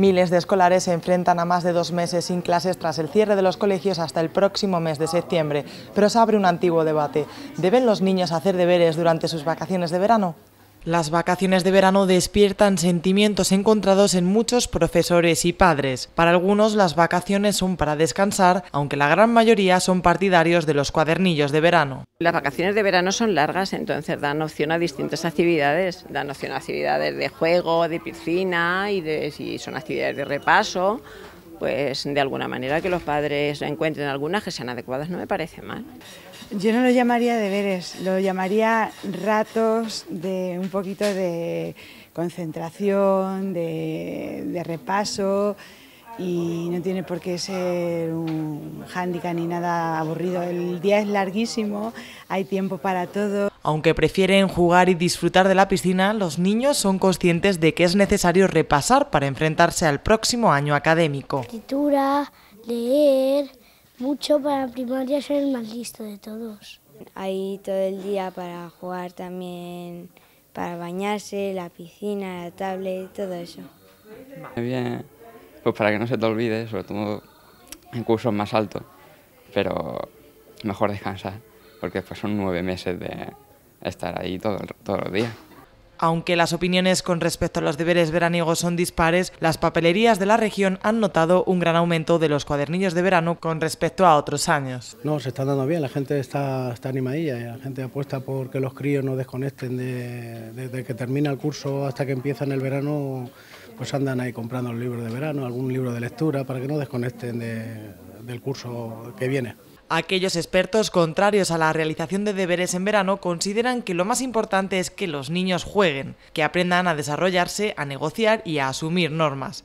Miles de escolares se enfrentan a más de dos meses sin clases tras el cierre de los colegios hasta el próximo mes de septiembre, pero se abre un antiguo debate. ¿Deben los niños hacer deberes durante sus vacaciones de verano? Las vacaciones de verano despiertan sentimientos encontrados en muchos profesores y padres. Para algunos las vacaciones son para descansar, aunque la gran mayoría son partidarios de los cuadernillos de verano. Las vacaciones de verano son largas, entonces dan opción a distintas actividades. Dan opción a actividades de juego, de piscina y si son actividades de repaso, pues de alguna manera que los padres encuentren algunas que sean adecuadas no me parece mal. Yo no lo llamaría deberes, lo llamaría ratos de un poquito de concentración, de, repaso y no tiene por qué ser un hándicap ni nada aburrido. El día es larguísimo, hay tiempo para todo. Aunque prefieren jugar y disfrutar de la piscina, los niños son conscientes de que es necesario repasar para enfrentarse al próximo año académico. Escritura, leer, mucho para primaria, ser el más listo de todos. Ahí todo el día para jugar también, para bañarse, la piscina, la tablet, todo eso. muy Bien, pues para que no se te olvide, sobre todo en cursos más altos, pero mejor descansar, porque después son nueve meses de estar ahí todo, todos los días. Aunque las opiniones con respecto a los deberes veraniegos son dispares, las papelerías de la región han notado un gran aumento de los cuadernillos de verano con respecto a otros años. No, se está dando bien, la gente está, está animadilla, eh, la gente apuesta por que los críos no desconecten desde que termina el curso hasta que empiezan el verano, pues andan ahí comprando los libros de verano, algún libro de lectura, para que no desconecten del curso que viene. Aquellos expertos contrarios a la realización de deberes en verano consideran que lo más importante es que los niños jueguen, que aprendan a desarrollarse, a negociar y a asumir normas.